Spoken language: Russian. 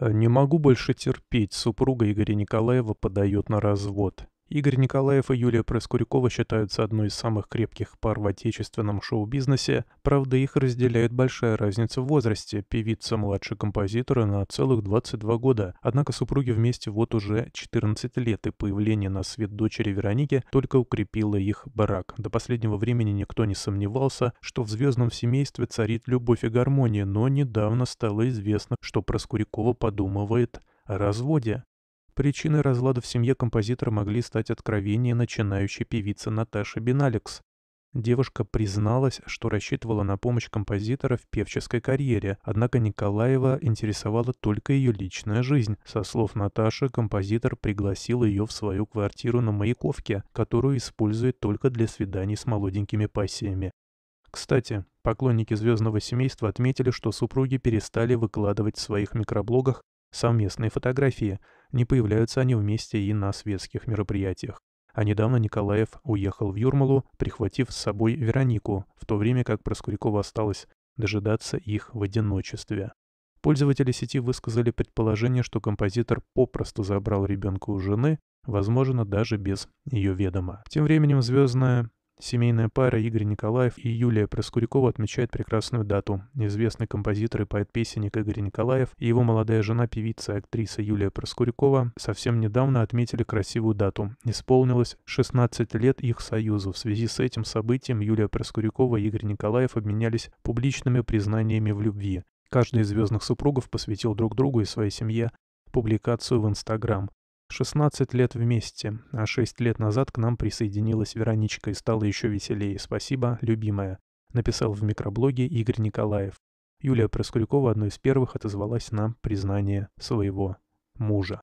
Не могу больше терпеть, супруга Игоря Николаева подает на развод. Игорь Николаев и Юлия Проскурякова считаются одной из самых крепких пар в отечественном шоу-бизнесе, правда их разделяет большая разница в возрасте, певица младше композитора на целых 22 года, однако супруги вместе вот уже 14 лет, и появление на свет дочери Вероники только укрепило их барак. До последнего времени никто не сомневался, что в звездном семействе царит любовь и гармония, но недавно стало известно, что Проскурякова подумывает о разводе. Причиной разлада в семье композитора могли стать откровения начинающей певицы Наташи Биналекс. Девушка призналась, что рассчитывала на помощь композитора в певческой карьере, однако Николаева интересовала только ее личная жизнь. Со слов Наташи, композитор пригласил ее в свою квартиру на Маяковке, которую использует только для свиданий с молоденькими пассиями. Кстати, поклонники звездного семейства отметили, что супруги перестали выкладывать в своих микроблогах совместные фотографии – не появляются они вместе и на светских мероприятиях. А недавно Николаев уехал в Юрмалу, прихватив с собой Веронику, в то время как Проскурякова осталось дожидаться их в одиночестве. Пользователи сети высказали предположение, что композитор попросту забрал ребенка у жены, возможно, даже без ее ведома. Тем временем звездная Семейная пара Игорь Николаев и Юлия Проскурякова отмечает прекрасную дату. Известный композитор и поэт-песенник Игорь Николаев и его молодая жена, певица и актриса Юлия Проскурякова совсем недавно отметили красивую дату. Исполнилось 16 лет их союзу. В связи с этим событием Юлия Проскурякова и Игорь Николаев обменялись публичными признаниями в любви. Каждый из звездных супругов посвятил друг другу и своей семье публикацию в Инстаграм. 16 лет вместе, а 6 лет назад к нам присоединилась Вероничка и стала еще веселее. Спасибо, любимая», — написал в микроблоге Игорь Николаев. Юлия Проскурякова одной из первых отозвалась на признание своего мужа.